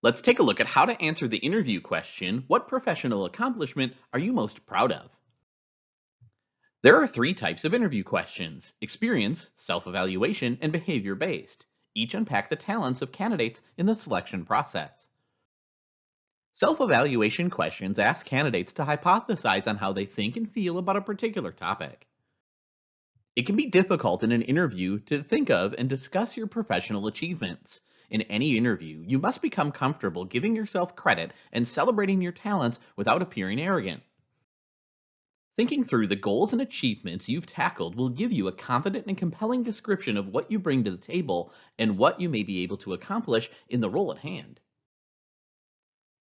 Let's take a look at how to answer the interview question, what professional accomplishment are you most proud of? There are three types of interview questions, experience, self-evaluation, and behavior-based. Each unpack the talents of candidates in the selection process. Self-evaluation questions ask candidates to hypothesize on how they think and feel about a particular topic. It can be difficult in an interview to think of and discuss your professional achievements. In any interview, you must become comfortable giving yourself credit and celebrating your talents without appearing arrogant. Thinking through the goals and achievements you've tackled will give you a confident and compelling description of what you bring to the table and what you may be able to accomplish in the role at hand.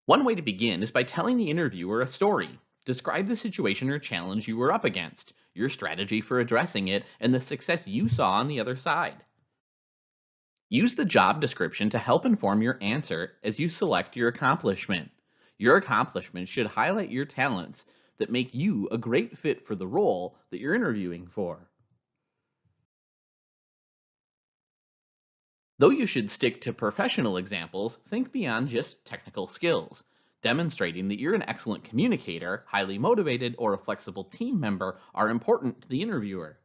One way to begin is by telling the interviewer a story. Describe the situation or challenge you were up against, your strategy for addressing it, and the success you saw on the other side. Use the job description to help inform your answer as you select your accomplishment. Your accomplishment should highlight your talents that make you a great fit for the role that you're interviewing for. Though you should stick to professional examples, think beyond just technical skills. Demonstrating that you're an excellent communicator, highly motivated, or a flexible team member are important to the interviewer.